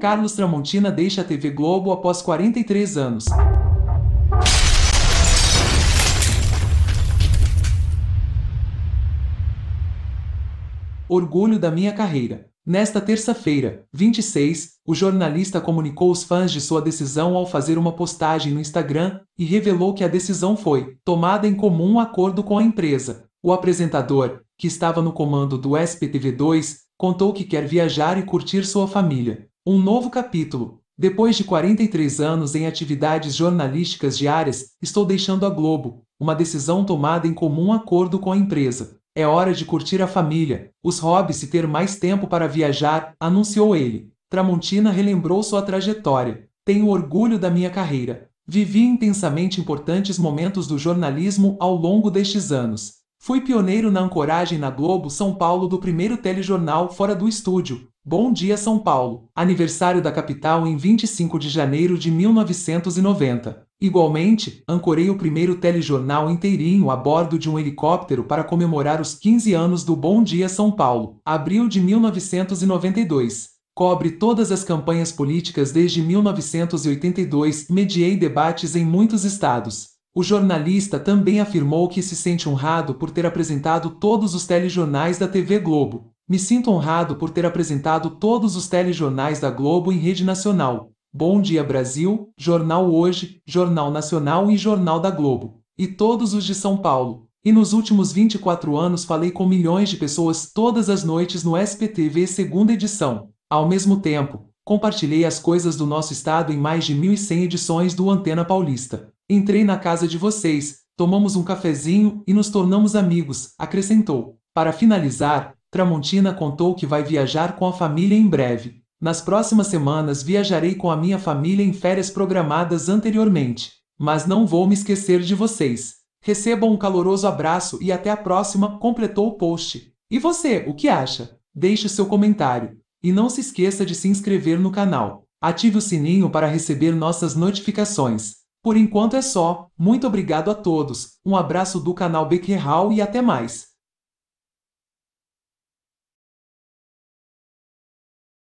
Carlos Tramontina deixa a TV Globo após 43 anos. Orgulho da minha carreira. Nesta terça-feira, 26, o jornalista comunicou os fãs de sua decisão ao fazer uma postagem no Instagram e revelou que a decisão foi tomada em comum acordo com a empresa. O apresentador, que estava no comando do SPTV2, contou que quer viajar e curtir sua família. Um novo capítulo. Depois de 43 anos em atividades jornalísticas diárias, estou deixando a Globo, uma decisão tomada em comum acordo com a empresa. É hora de curtir a família, os hobbies e ter mais tempo para viajar, anunciou ele. Tramontina relembrou sua trajetória. Tenho orgulho da minha carreira. Vivi intensamente importantes momentos do jornalismo ao longo destes anos. Fui pioneiro na ancoragem na Globo São Paulo do primeiro telejornal fora do estúdio, Bom dia, São Paulo, aniversário da capital em 25 de janeiro de 1990. Igualmente, ancorei o primeiro telejornal inteirinho a bordo de um helicóptero para comemorar os 15 anos do Bom Dia São Paulo, abril de 1992. Cobre todas as campanhas políticas desde 1982, mediei debates em muitos estados. O jornalista também afirmou que se sente honrado por ter apresentado todos os telejornais da TV Globo. Me sinto honrado por ter apresentado todos os telejornais da Globo em rede nacional. Bom Dia Brasil, Jornal Hoje, Jornal Nacional e Jornal da Globo. E todos os de São Paulo. E nos últimos 24 anos falei com milhões de pessoas todas as noites no SPTV segunda edição. Ao mesmo tempo, compartilhei as coisas do nosso estado em mais de 1.100 edições do Antena Paulista. Entrei na casa de vocês, tomamos um cafezinho e nos tornamos amigos, acrescentou. Para finalizar, Tramontina contou que vai viajar com a família em breve. Nas próximas semanas viajarei com a minha família em férias programadas anteriormente, mas não vou me esquecer de vocês. Recebam um caloroso abraço e até a próxima, completou o post. E você, o que acha? Deixe seu comentário. E não se esqueça de se inscrever no canal. Ative o sininho para receber nossas notificações. Por enquanto é só, muito obrigado a todos, um abraço do canal Bequerral e até mais!